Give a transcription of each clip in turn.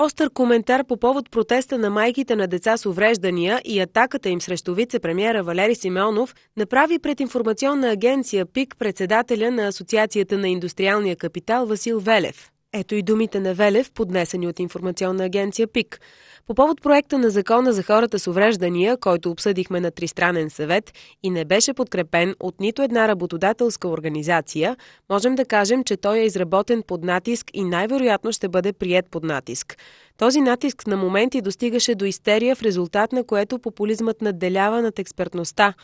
Остър коментар по повод протеста на майките на деца с увреждания и атаката им срещу вице-премьера Валери Симеонов направи пред информационна агенция ПИК председателя на Асоциацията на индустриалния капитал Васил Велев. Ето и думите на Велев, поднесени от информационна агенция ПИК. По повод проекта на закона за хората с увреждания, който обсъдихме на Тристранен съвет и не беше подкрепен от нито една работодателска организация, можем да кажем, че той е изработен под натиск и най-вероятно ще бъде прият под натиск. Този натиск на моменти достигаше до истерия, в резултат на което популизмът надделява над експертността.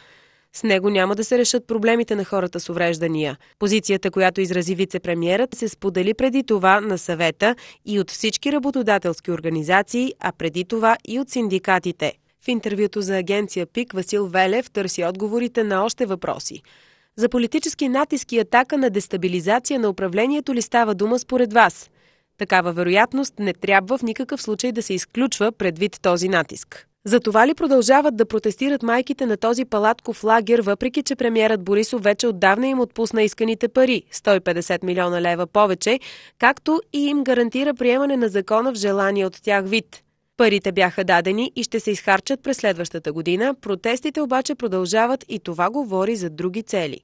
С него няма да се решат проблемите на хората с увреждания. Позицията, която изрази вице-премьерът, се сподели преди това на съвета и от всички работодателски организации, а преди това и от синдикатите. В интервюто за агенция ПИК Васил Велев търси отговорите на още въпроси. За политически натиск и атака на дестабилизация на управлението ли става дума според вас? Такава вероятност не трябва в никакъв случай да се изключва предвид този натиск. За това ли продължават да протестират майките на този палатков лагер, въпреки че премиерът Борисов вече отдавна им отпусна исканите пари – 150 милиона лева повече, както и им гарантира приемане на закона в желание от тях вид – Парите бяха дадени и ще се изхарчат през следващата година, протестите обаче продължават и това говори за други цели.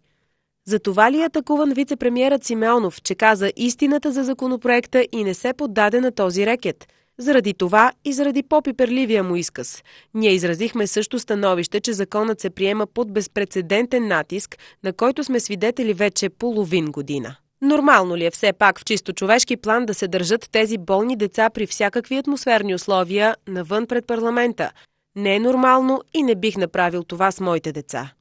За това ли е атакуван вице-премьерът Симеонов, че каза истината за законопроекта и не се поддаде на този рекет – заради това и заради по-пиперливия му изказ. Ние изразихме също становище, че законът се приема под безпредседентен натиск, на който сме свидетели вече половин година. Нормално ли е все пак в чисто човешки план да се държат тези болни деца при всякакви атмосферни условия навън пред парламента? Не е нормално и не бих направил това с моите деца.